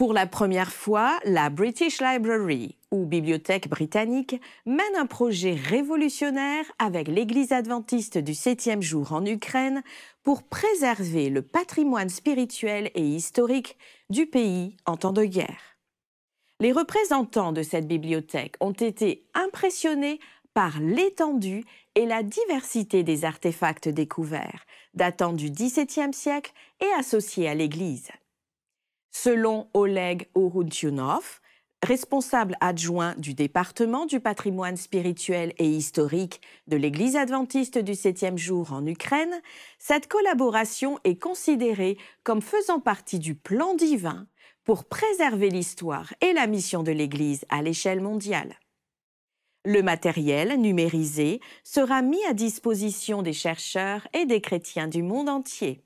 Pour la première fois, la British Library, ou Bibliothèque britannique, mène un projet révolutionnaire avec l'Église adventiste du 7e jour en Ukraine pour préserver le patrimoine spirituel et historique du pays en temps de guerre. Les représentants de cette bibliothèque ont été impressionnés par l'étendue et la diversité des artefacts découverts, datant du XVIIe siècle et associés à l'Église selon Oleg Orutyunov, responsable adjoint du département du patrimoine spirituel et historique de l'Église adventiste du 7e jour en Ukraine, cette collaboration est considérée comme faisant partie du plan divin pour préserver l'histoire et la mission de l'Église à l'échelle mondiale. Le matériel numérisé sera mis à disposition des chercheurs et des chrétiens du monde entier.